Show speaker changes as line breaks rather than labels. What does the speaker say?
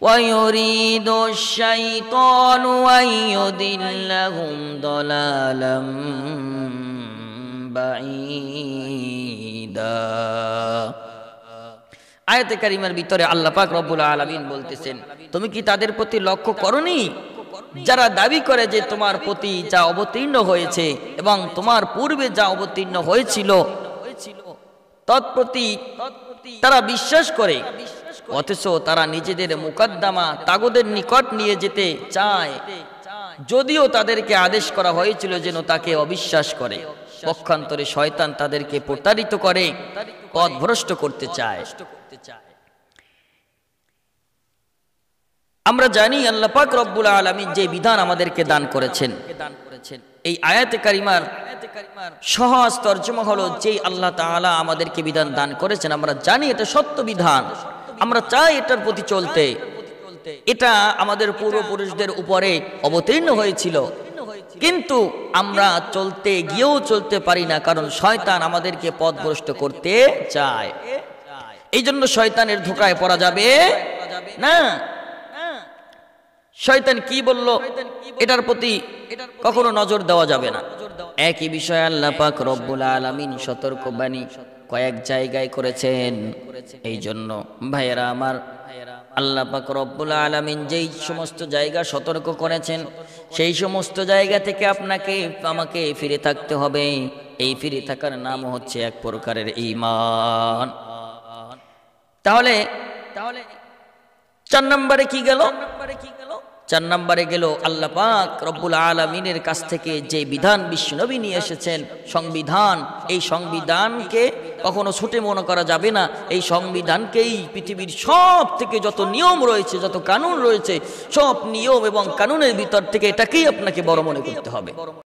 ويريد الشيطان أن يضلهم ضلالا بعيدا কারিমার ভিতরে আল্লাহ পাক রব্বুল আলামিন বলতেছেন তুমি কি তাদের প্রতি লক্ষ্য করনি যারা দাবি করে যে তোমার প্রতি যা অবতীর্ণ হয়েছে এবং তোমার পূর্বে যা অবতীর্ণ হয়েছিল তৎপ্রতি তারা বিশ্বাস করে অথচ তারা নিজেদের মুকদ্দমা তাগদের নিকট নিয়ে যেতে চায় যদিও তাদেরকে আদেশ করা হয়েছিল যেন তাকে অবিশ্বাস করে পক্ষান্তরে শয়তান তাদেরকে প্রতারিত করে পথভ্রষ্ট করতে চায় আমরা জানি আল্লাহ পাক রব্বুল আলমী যে বিধান আমাদেরকে দান করেছেন দান করেছেন এই আয়াতে কারিমার সহজ তর্জমা হলো যেই আল্লাহ তাআলা আমাদেরকে বিধান দান করেছেন আমরা জানি এটা সত্য বিধান আমরা চাই এটার প্রতি চলতে এটা আমাদের পূর্বপুরুষদের উপরে অবতীর্ণ হয়েছিল কিন্তু আমরা চলতে গিয়েও চলতে পারি না কারণ শয়তান আমাদেরকে পথভ্রষ্ট করতে চায় এই জন্য শয়তানের ধোকায় পড়া যাবে না শয়তান কি বলল এটার প্রতি কখনো নজর দেওয়া যাবে না একই বিষয় আল্লাহ পাক রব্বুল আলামিন সতর্ক বাণী কয়েক জায়গায় করেছেন এই জন্য ভাইয়েরা আমার আল্লাহ পাক রব্বুল আলমিন যেই সমস্ত জায়গা সতর্ক করেছেন সেই সমস্ত জায়গা থেকে আপনাকে আমাকে ফিরে থাকতে হবে এই ফিরে থাকার নাম হচ্ছে এক প্রকারের ইমান তাহলে তাহলে চার নম্বরে কি গেল নম্বরে কি চার নম্বরে গেল আল্লাহ পাক রব্বুল আলমিনের কাছ থেকে যে বিধান বিশ্বনবী নিয়ে এসেছেন সংবিধান এই সংবিধানকে কখনো ছুটে মনে করা যাবে না এই সংবিধানকেই পৃথিবীর সব থেকে যত নিয়ম রয়েছে যত কানুন রয়েছে সব নিয়ম এবং কানুনের ভিতর থেকে এটাকেই আপনাকে বড় মনে করতে হবে